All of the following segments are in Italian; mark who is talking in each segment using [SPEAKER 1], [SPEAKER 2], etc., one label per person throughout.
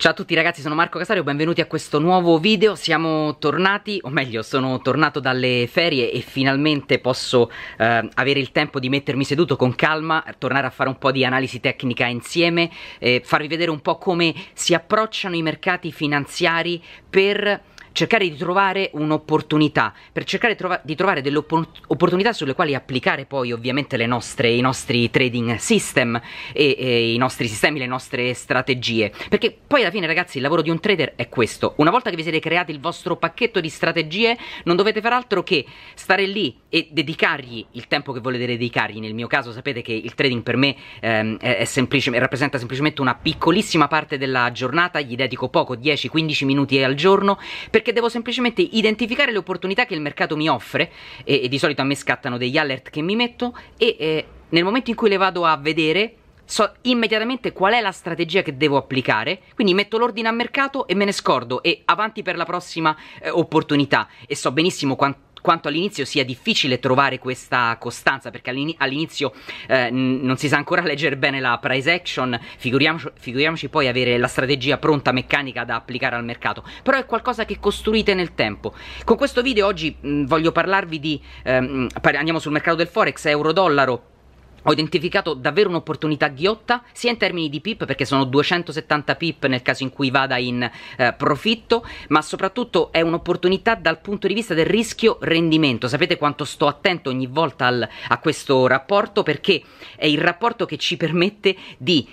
[SPEAKER 1] Ciao a tutti ragazzi, sono Marco Casario, benvenuti a questo nuovo video. Siamo tornati, o meglio, sono tornato dalle ferie e finalmente posso eh, avere il tempo di mettermi seduto con calma, tornare a fare un po' di analisi tecnica insieme, eh, farvi vedere un po' come si approcciano i mercati finanziari per cercare di trovare un'opportunità, per cercare trova- di trovare delle opportunità sulle quali applicare poi ovviamente nostre, i nostri trading system e, e, i nostri sistemi, le nostre strategie. Perché poi alla fine ragazzi il lavoro di un trader è questo. Una volta che vi siete creati il vostro pacchetto di strategie non dovete far altro che stare lì e dedicargli il tempo che volete dedicargli. Nel mio caso sapete che il trading per me ehm, è semplice, rappresenta semplicemente una piccolissima parte della giornata, gli dedico poco, 10-15 minuti al giorno. Per perché devo semplicemente identificare le opportunità che il mercato mi offre e, e di solito a me scattano degli alert che mi metto e eh, nel momento in cui le vado a vedere so immediatamente qual è la strategia che devo applicare, quindi metto l'ordine a mercato e me ne scordo e avanti per la prossima eh, opportunità e so benissimo quanto quanto all'inizio sia difficile trovare questa costanza, perché all'inizio eh, non si sa ancora leggere bene la price action, figuriamoci, figuriamoci poi avere la strategia pronta meccanica da applicare al mercato, però è qualcosa che costruite nel tempo. Con questo video oggi mh, voglio parlarvi di, ehm, andiamo sul mercato del forex, euro-dollaro, ho identificato davvero un'opportunità ghiotta sia in termini di PIP perché sono 270 PIP nel caso in cui vada in eh, profitto ma soprattutto è un'opportunità dal punto di vista del rischio rendimento sapete quanto sto attento ogni volta al, a questo rapporto perché è il rapporto che ci permette di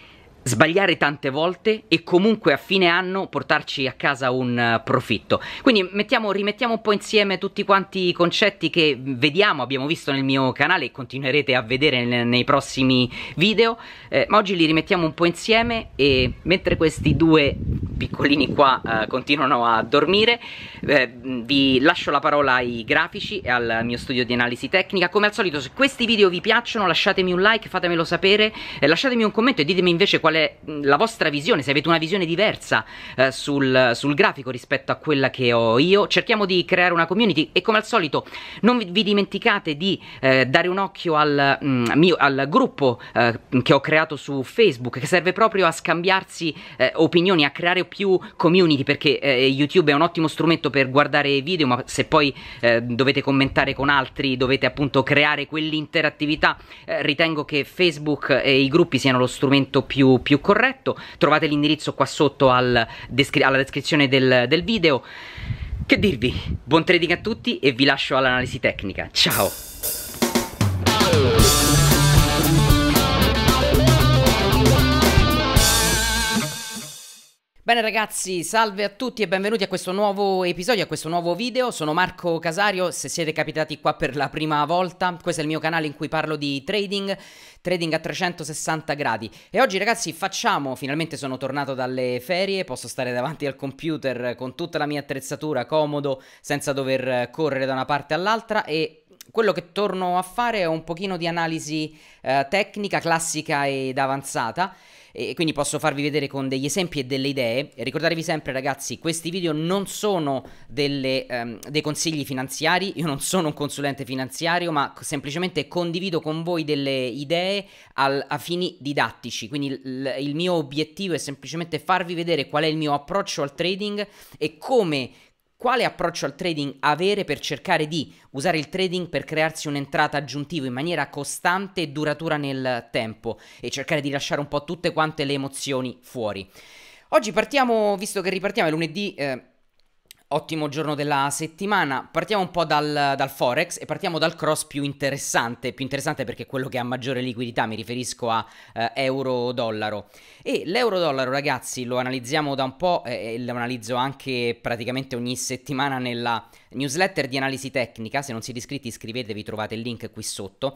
[SPEAKER 1] sbagliare tante volte e comunque a fine anno portarci a casa un eh, profitto. Quindi mettiamo, rimettiamo un po' insieme tutti quanti i concetti che vediamo, abbiamo visto nel mio canale e continuerete a vedere nei, prossimi video, eh, ma oggi li rimettiamo un po' insieme e mentre questi due piccolini qua eh, continuano a dormire eh, vi lascio la parola ai grafici e al mio studio di analisi tecnica come al solito se questi video vi piacciono lasciatemi un like, fatemelo sapere eh, lasciatemi un commento e ditemi invece qual è mm, la vostra visione, se avete una visione diversa eh, sul, sul, grafico rispetto a quella che ho io cerchiamo di creare una community e come al solito non vi dimenticate di eh, dare un occhio al, mh, mm, mio, al gruppo eh, che ho creato su Facebook che serve proprio a scambiarsi opinioni, a creare opinioni più community perché eh, YouTube è un ottimo strumento per guardare video, ma se poi eh, dovete commentare con altri, dovete appunto creare quell'interattività, eh, ritengo che Facebook e i gruppi siano lo strumento più, più corretto. Trovate l'indirizzo qua sotto al descri alla descrizione del, del video. Che dirvi? Buon trading a tutti e vi lascio all'analisi tecnica. Ciao! Bene ragazzi, salve a tutti e benvenuti a questo nuovo episodio, a questo nuovo video. Sono Marco Casario, se siete capitati qua per la prima volta, questo è il mio canale in cui parlo di trading, trading a 360 gradi. E oggi ragazzi facciamo, finalmente sono tornato dalle ferie, posso stare davanti al computer con tutta la mia attrezzatura, comodo, senza dover correre da una parte all'altra e quello che torno a fare è un pochino di analisi eh, tecnica, classica ed avanzata e quindi posso farvi vedere con degli esempi e delle idee. ricordatevi sempre ragazzi, questi video non sono delle, um, dei consigli finanziari, io non sono un consulente finanziario, ma semplicemente condivido con voi delle idee al, a fini didattici, quindi il, il mio obiettivo è semplicemente farvi vedere qual è il mio approccio al trading e come quale approccio al trading avere per cercare di usare il trading per crearsi un'entrata aggiuntiva in maniera costante e duratura nel tempo e cercare di lasciare un po' tutte quante le emozioni fuori. Oggi partiamo, visto che ripartiamo è lunedì eh, Ottimo giorno della settimana. Partiamo un po' dal, dal, Forex e partiamo dal cross più interessante. Più interessante perché quello che ha maggiore liquidità, mi riferisco a eh, euro-dollaro. E l'euro-dollaro, ragazzi, lo analizziamo da un po' e lo analizzo anche praticamente ogni settimana nella newsletter di analisi tecnica. Se non siete iscritti, iscrivetevi, trovate il link qui sotto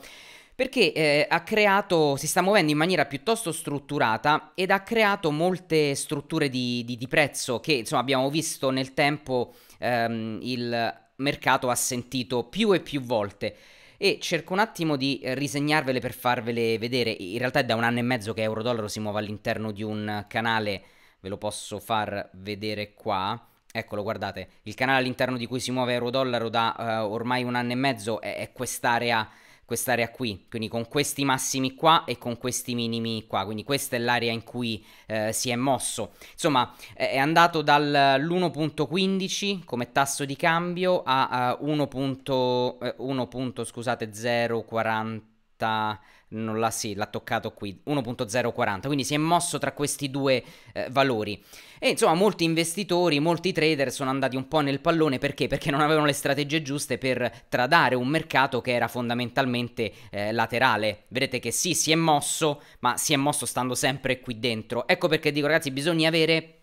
[SPEAKER 1] perché eh, ha creato, si sta muovendo in maniera piuttosto strutturata ed ha creato molte strutture di, di, di prezzo che insomma abbiamo visto nel tempo ehm, il mercato ha sentito più e più volte e cerco un attimo di risegnarvele per farvele vedere. In realtà è da un anno e mezzo che Euro-Dollaro si muove all'interno di un canale, ve lo posso far vedere qua. Eccolo, guardate, il canale all'interno di cui si muove Euro-Dollaro da uh, ormai un anno e mezzo è, è quest'area quest'area qui, quindi con questi massimi qua e con questi minimi qua, quindi questa è l'area in cui eh, si è mosso. Insomma, è andato dall'1.15 come tasso di cambio a, eh, eh, a 1.040 40, non l'ha, sì, l'ha toccato qui, 1.040, quindi si è mosso tra questi due eh, valori. E insomma molti investitori, molti trader sono andati un po' nel pallone perché? Perché non avevano le strategie giuste per tradare un mercato che era fondamentalmente eh, laterale. Vedete che sì, si è mosso, ma si è mosso stando sempre qui dentro. Ecco perché dico ragazzi, bisogna avere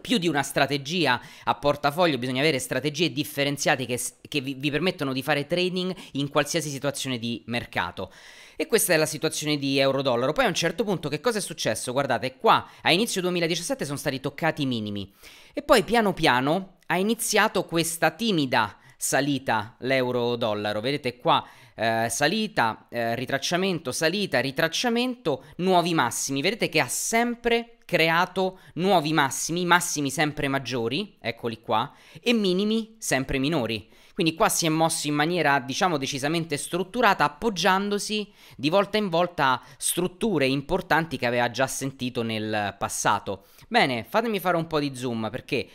[SPEAKER 1] più di una strategia a portafoglio, bisogna avere strategie differenziate che, che vi, vi, permettono di fare trading in qualsiasi situazione di mercato. E questa è la situazione di euro-dollaro. Poi a un certo punto che cosa è successo? Guardate, qua a inizio 2017 sono stati toccati i minimi e poi piano piano ha iniziato questa timida salita l'euro-dollaro. Vedete qua eh, salita, eh, ritracciamento, salita, ritracciamento, nuovi massimi. Vedete che ha sempre creato nuovi massimi, massimi sempre maggiori, eccoli qua, e minimi sempre minori. Quindi qua si è mosso in maniera, diciamo, decisamente strutturata, appoggiandosi di volta in volta a strutture importanti che aveva già sentito nel passato. Bene, fatemi fare un po' di zoom perché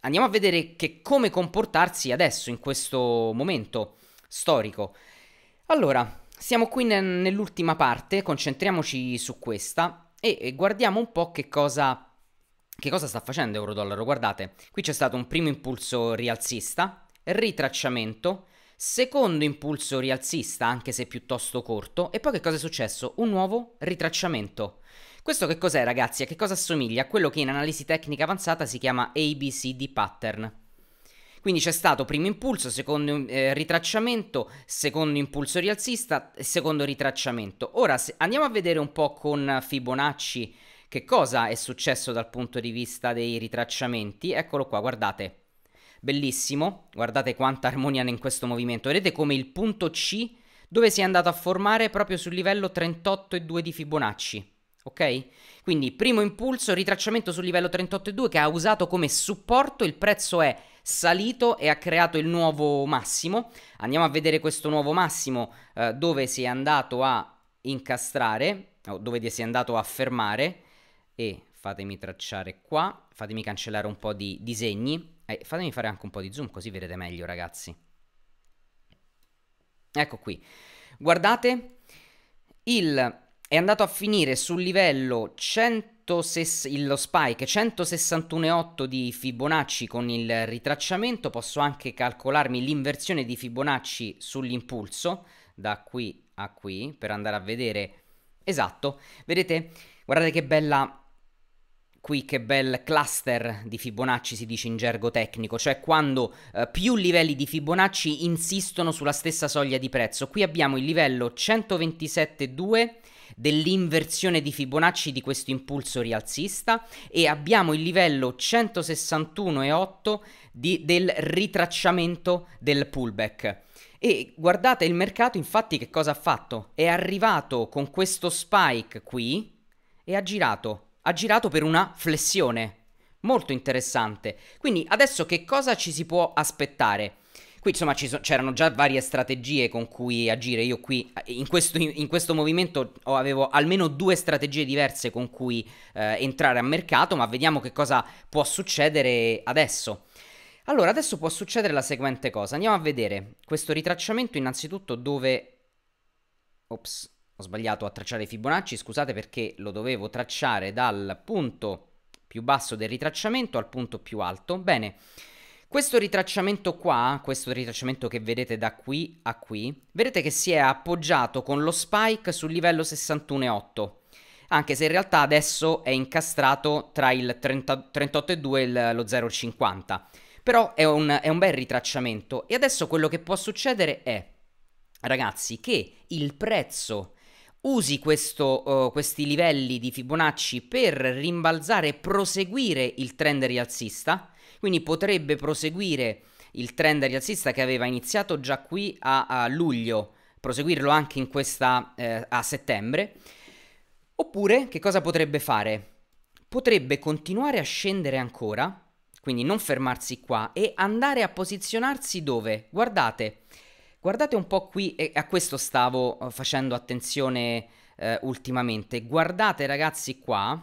[SPEAKER 1] andiamo a vedere come comportarsi adesso in questo momento storico. Allora, siamo qui nell'ultima parte, concentriamoci su questa e guardiamo un po' che cosa, che cosa sta facendo euro-dollaro. Guardate, qui c'è stato un primo impulso rialzista, ritracciamento, secondo impulso rialzista, anche se piuttosto corto, e poi che cosa è successo? Un nuovo ritracciamento. Questo che cos'è ragazzi? A che cosa assomiglia? A quello che in analisi tecnica avanzata si chiama ABCD pattern. Quindi c'è stato primo impulso, secondo eh, ritracciamento, secondo impulso rialzista, secondo ritracciamento. Ora se, andiamo a vedere un po' con Fibonacci che cosa è successo dal punto di vista dei ritracciamenti. Eccolo qua, guardate. Bellissimo, guardate quanta armonia in questo movimento. Vedete come il punto C dove si è andato a formare proprio sul livello 38,2 di Fibonacci. Ok? Quindi primo impulso, ritracciamento sul livello 38,2 che ha usato come supporto, il prezzo è salito e ha creato il nuovo massimo. Andiamo a vedere questo nuovo massimo eh, dove si è andato a incastrare, o dove si è andato a fermare e fatemi tracciare qua, fatemi cancellare un po' di disegni e fatemi fare anche un po' di zoom così vedete meglio ragazzi. Ecco qui. Guardate, il è andato a finire sul livello 100 106, lo spike 161,8 di Fibonacci con il ritracciamento, posso anche calcolarmi l'inversione di Fibonacci sull'impulso da qui a qui per andare a vedere esatto. Vedete? Guardate che bella qui che bel cluster di Fibonacci si dice in gergo tecnico, cioè quando eh, più livelli di Fibonacci insistono sulla stessa soglia di prezzo. Qui abbiamo il livello 127,2 dell'inversione di Fibonacci di questo impulso rialzista e abbiamo il livello 161,8 del ritracciamento del pullback. E guardate il mercato infatti che cosa ha fatto? È arrivato con questo spike qui e ha girato, ha girato per una flessione. Molto interessante. Quindi adesso che cosa ci si può aspettare? Qui insomma c'erano già varie strategie con cui agire. Io qui eh, in questo, in questo movimento oh, avevo almeno due strategie diverse con cui eh, entrare a mercato, ma vediamo che cosa può succedere adesso. Allora, adesso può succedere la seguente cosa. Andiamo a vedere questo ritracciamento innanzitutto dove... Ops, ho sbagliato a tracciare Fibonacci, scusate perché lo dovevo tracciare dal punto più basso del ritracciamento al punto più alto. Bene. Questo ritracciamento qua, questo ritracciamento che vedete da qui a qui, vedete che si è appoggiato con lo spike sul livello 61,8, anche se in realtà adesso è incastrato tra il 38,2 e il, lo 0,50. Però è un, è un bel ritracciamento e adesso quello che può succedere è, ragazzi, che il prezzo usi questo, uh, questi livelli di Fibonacci per rimbalzare e proseguire il trend rialzista, quindi potrebbe proseguire il trend rialzista che aveva iniziato già qui a, a luglio, proseguirlo anche in questa eh, a settembre. Oppure che cosa potrebbe fare? Potrebbe continuare a scendere ancora, quindi non fermarsi qua e andare a posizionarsi dove? Guardate, Guardate un po' qui, e a questo stavo eh, facendo attenzione eh, ultimamente, guardate ragazzi qua,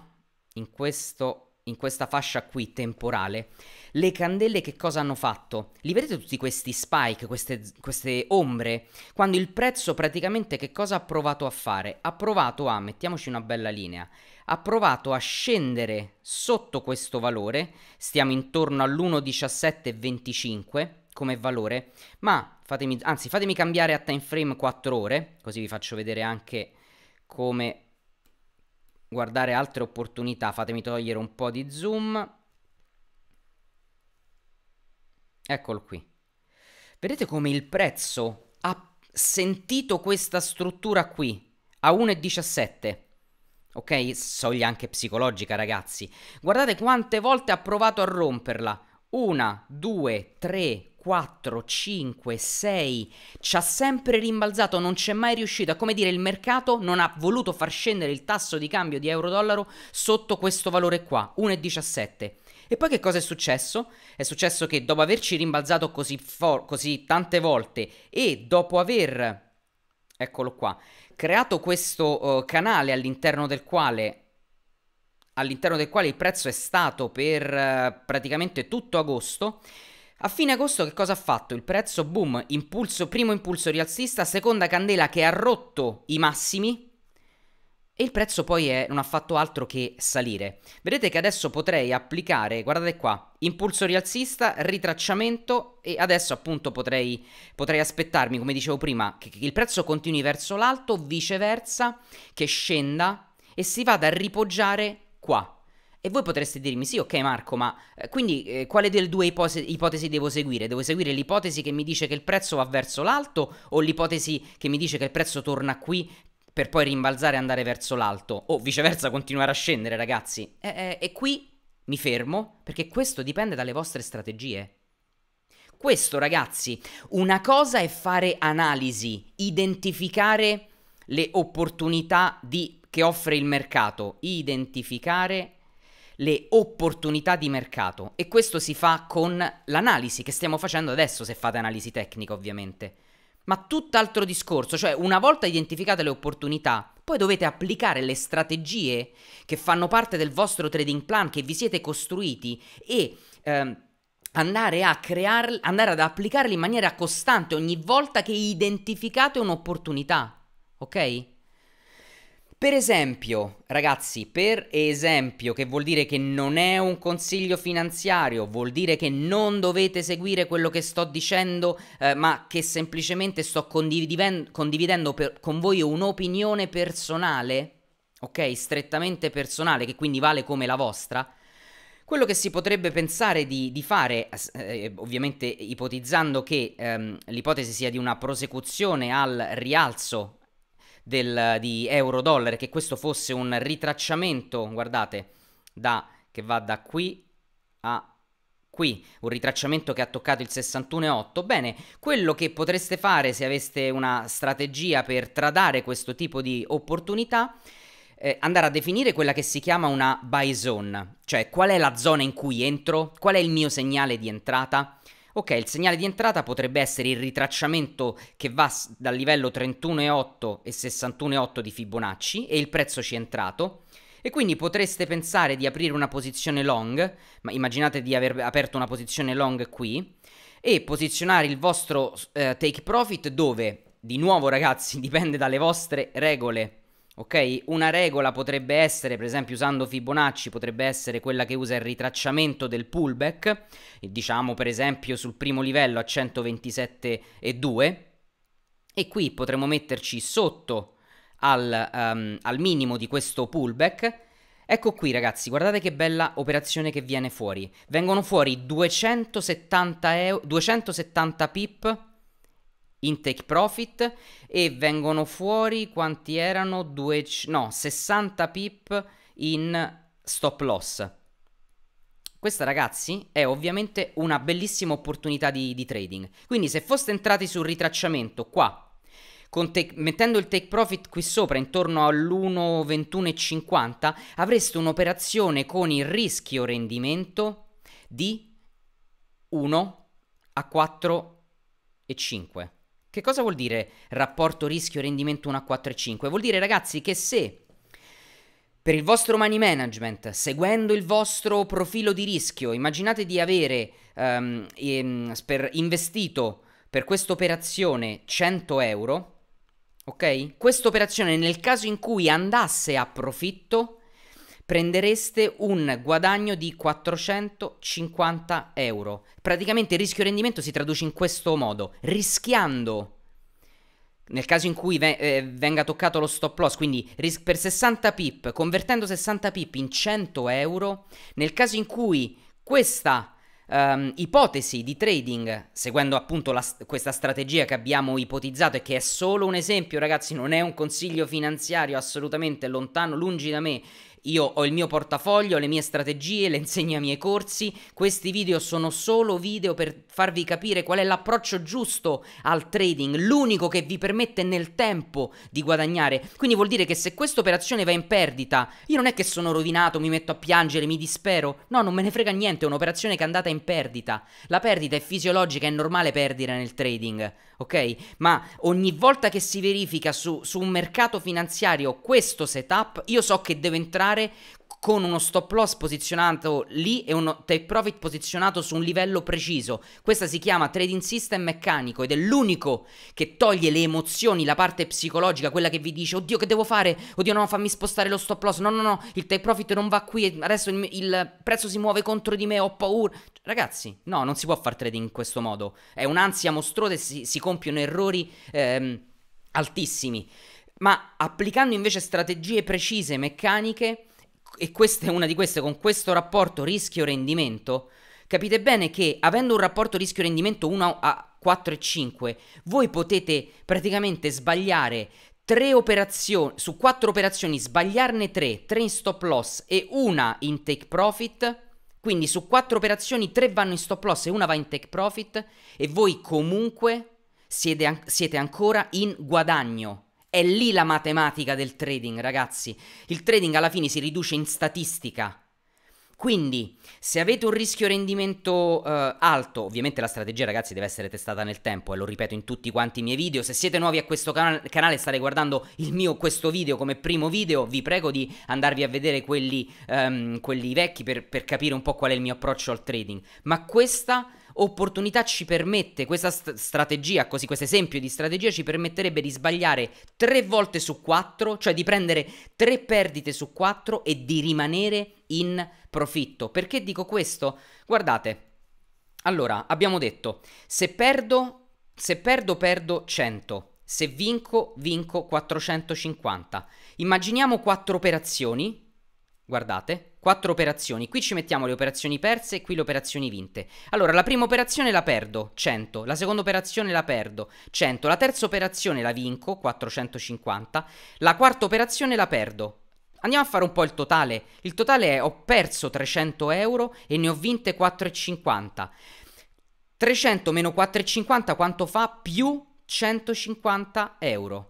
[SPEAKER 1] in, questo, in questa fascia qui temporale, le candele che cosa hanno fatto? Li vedete tutti questi spike, queste, queste ombre? Quando il prezzo praticamente che cosa ha provato a fare? Ha provato a, mettiamoci una bella linea, ha provato a scendere sotto questo valore, stiamo intorno all'1,1725, come valore, ma fatemi, anzi fatemi cambiare a time frame 4 ore, così vi faccio vedere anche come guardare altre opportunità, fatemi togliere un po' di zoom. Eccolo qui. Vedete come il prezzo ha sentito questa struttura qui a 1,17. Ok, soglia anche psicologica, ragazzi. Guardate quante volte ha provato a romperla. Una, due, tre, 4, 5, 6, ci ha sempre rimbalzato, non c'è mai riuscito, è come dire il mercato non ha voluto far scendere il tasso di cambio di euro-dollaro sotto questo valore qua, 1,17. E poi che cosa è successo? È successo che dopo averci rimbalzato così, for- così tante volte e dopo aver, eccolo qua, creato questo uh, canale all'interno del quale all'interno del quale il prezzo è stato per uh, praticamente tutto agosto, a fine agosto che cosa ha fatto? Il prezzo, boom, impulso, primo impulso rialzista, seconda candela che ha rotto i massimi, e il prezzo poi è, non ha fatto altro che salire. Vedete che adesso potrei applicare, guardate qua, impulso rialzista, ritracciamento e adesso appunto potrei, potrei aspettarmi, come dicevo prima, che, che il prezzo continui verso l'alto, viceversa, che scenda e si vada a ripoggiare qua. E voi potreste dirmi, sì, ok Marco, ma eh, quindi eh, quale delle due ipotesi, ipotesi devo seguire? Devo seguire l'ipotesi che mi dice che il prezzo va verso l'alto o l'ipotesi che mi dice che il prezzo torna qui per poi rimbalzare e andare verso l'alto o viceversa continuare a scendere, ragazzi? e, e qui mi fermo perché questo dipende dalle vostre strategie questo, ragazzi. Una cosa è fare analisi, identificare le opportunità di, che offre il mercato, identificare le opportunità di mercato e questo si fa con l'analisi che stiamo facendo adesso se fate analisi tecnica ovviamente. Ma tutt'altro discorso, cioè una volta identificate le opportunità, poi dovete applicare le strategie che fanno parte del vostro trading plan che vi siete costruiti e ehm, andare a crearli, andare ad applicarli in maniera costante ogni volta che identificate un'opportunità, ok? Per esempio, ragazzi, per esempio, che vuol dire che non è un consiglio finanziario, vuol dire che non dovete seguire quello che sto dicendo, eh, ma che semplicemente sto condividendo, condividendo per, con voi un'opinione personale, ok? Strettamente personale, che quindi vale come la vostra. Quello che si potrebbe pensare di, di fare, eh, ovviamente ipotizzando che ehm, l'ipotesi sia di una prosecuzione al rialzo del, di euro-dollaro, che questo fosse un ritracciamento, guardate, da, che va da qui a qui, un ritracciamento che ha toccato il 61,8. Bene, quello che potreste fare se aveste una strategia per tradare questo tipo di opportunità eh, andare a definire quella che si chiama una buy zone, cioè qual è la zona in cui entro, qual è il mio segnale di entrata, Ok, il segnale di entrata potrebbe essere il ritracciamento che va dal livello 31,8 e 61,8 di Fibonacci e il prezzo ci è entrato. E quindi potreste pensare di aprire una posizione long, ma immaginate di aver aperto una posizione long qui, e posizionare il vostro eh, take profit dove, di nuovo ragazzi, dipende dalle vostre regole Ok? Una regola potrebbe essere, per esempio usando Fibonacci, potrebbe essere quella che usa il ritracciamento del pullback, diciamo per esempio sul primo livello a 127,2 e qui potremmo metterci sotto al, um, al minimo di questo pullback Ecco qui ragazzi, guardate che bella operazione che viene fuori. Vengono fuori 270, euro, 270 pip intake profit e vengono fuori quanti erano? Due, no, 60 pip in stop loss. Questa ragazzi è ovviamente una bellissima opportunità di, di trading. Quindi se foste entrati sul ritracciamento qua, take, mettendo il take profit qui sopra intorno all'1,21,50, avreste un'operazione con il rischio rendimento di 1 a 4,5. Che cosa vuol dire rapporto rischio-rendimento 1 a 4 e 5? Vuol dire ragazzi che se per il vostro money management, seguendo il vostro profilo di rischio, immaginate di avere um, ehm, in, ehm, per investito per questa operazione 100 euro, ok? Questa operazione nel caso in cui andasse a profitto prendereste un guadagno di 450 euro. Praticamente il rischio rendimento si traduce in questo modo, rischiando nel caso in cui eh, venga toccato lo stop loss, quindi per 60 pip, convertendo 60 pip in 100 euro, nel caso in cui questa um, ipotesi di trading, seguendo appunto la, questa strategia che abbiamo ipotizzato e che è solo un esempio, ragazzi, non è un consiglio finanziario assolutamente lontano, lungi da me io ho il mio portafoglio, le mie strategie, le insegno ai miei corsi. Questi video sono solo video per farvi capire qual è l'approccio giusto al trading, l'unico che vi permette nel tempo di guadagnare. Quindi vuol dire che se questa operazione va in perdita, io non è che sono rovinato, mi metto a piangere, mi dispero. No, non me ne frega niente, è un'operazione che è andata in perdita. La perdita è fisiologica, è normale perdere nel trading, ok? Ma ogni volta che si verifica su, su un mercato finanziario questo setup, io so che devo entrare comprare con uno stop loss posizionato lì e un take profit posizionato su un livello preciso. Questa si chiama trading system meccanico ed è l'unico che toglie le emozioni, la parte psicologica, quella che vi dice oddio che devo fare, oddio no fammi spostare lo stop loss, no no no il take profit non va qui, adesso il, il prezzo si muove contro di me, ho paura. Ragazzi, no, non si può fare trading in questo modo, è un'ansia mostruosa e si, si compiono errori ehm, altissimi ma applicando invece strategie precise, meccaniche, e questa è una di queste, con questo rapporto rischio-rendimento, capite bene che avendo un rapporto rischio-rendimento 1 a 4 e 5, voi potete praticamente sbagliare 3 operazioni, su 4 operazioni sbagliarne 3, 3 in stop loss e una in take profit, quindi su 4 operazioni 3 vanno in stop loss e una va in take profit e voi comunque siete, siete ancora in guadagno è lì la matematica del trading, ragazzi. Il trading alla fine si riduce in statistica. Quindi, se avete un rischio rendimento eh, alto, ovviamente la strategia, ragazzi, deve essere testata nel tempo e lo ripeto in tutti quanti i miei video. Se siete nuovi a questo can- canale e state guardando il mio questo video come primo video, vi prego di andarvi a vedere quelli, um, quelli vecchi per, per capire un po' qual è il mio approccio al trading. Ma questa opportunità ci permette, questa st- strategia, così questo esempio di strategia ci permetterebbe di sbagliare tre volte su quattro, cioè di prendere tre perdite su quattro e di rimanere in profitto. Perché dico questo? Guardate, allora abbiamo detto, se perdo, se perdo, perdo 100. Se vinco, vinco 450. Immaginiamo quattro operazioni Guardate, quattro operazioni. Qui ci mettiamo le operazioni perse e qui le operazioni vinte. Allora, la prima operazione la perdo, 100. La seconda operazione la perdo, 100. La terza operazione la vinco, 450. La quarta operazione la perdo. Andiamo a fare un po' il totale. Il totale è ho perso 300 euro e ne ho vinte 4,50. 300 meno 4,50 quanto fa? Più 150 euro.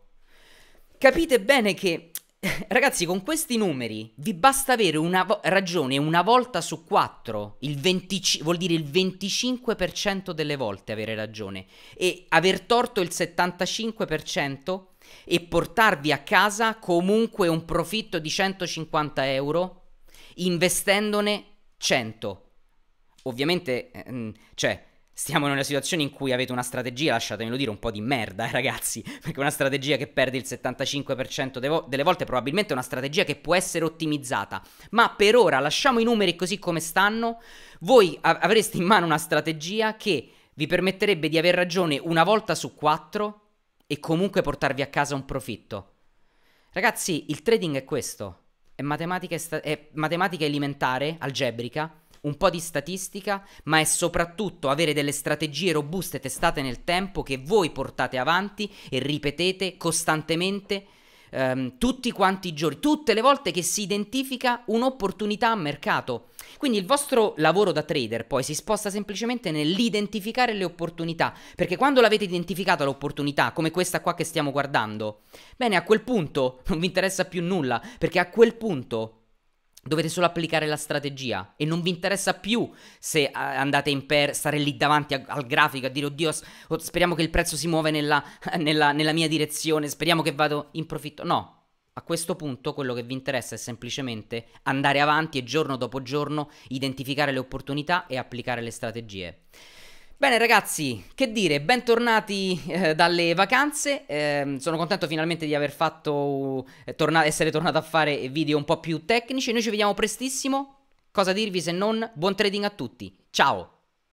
[SPEAKER 1] Capite bene che Ragazzi, con questi numeri vi basta avere una vo- ragione una volta su quattro, il 20, vuol dire il 25% delle volte avere ragione e aver torto il 75% e portarvi a casa comunque un profitto di 150 euro investendone 100. Ovviamente, eh, cioè, Stiamo in una situazione in cui avete una strategia, lasciatemelo dire, un po' di merda, eh, ragazzi, perché una strategia che perde il 75% devo- delle volte probabilmente è una strategia che può essere ottimizzata, ma per ora lasciamo i numeri così come stanno, voi av- avreste in mano una strategia che vi permetterebbe di aver ragione una volta su quattro e comunque portarvi a casa un profitto. Ragazzi, il trading è questo, è matematica, sta- è matematica elementare, algebrica, un po' di statistica, ma è soprattutto avere delle strategie robuste testate nel tempo che voi portate avanti e ripetete costantemente ehm, tutti quanti i giorni, tutte le volte che si identifica un'opportunità a mercato. Quindi il vostro lavoro da trader poi si sposta semplicemente nell'identificare le opportunità, perché quando l'avete identificata l'opportunità, come questa qua che stiamo guardando, bene, a quel punto non vi interessa più nulla, perché a quel punto Dovete solo applicare la strategia e non vi interessa più se eh, andate in per stare lì davanti a, al grafico a dire oddio speriamo che il prezzo si muove nella, nella, nella mia direzione, speriamo che vado in profitto. No, a questo punto quello che vi interessa è semplicemente andare avanti e giorno dopo giorno identificare le opportunità e applicare le strategie. Bene ragazzi, che dire, bentornati eh, dalle vacanze, eh, sono contento finalmente di aver fatto, eh, torna essere tornato a fare video un po' più tecnici, noi ci vediamo prestissimo, cosa dirvi se non buon trading a tutti, ciao!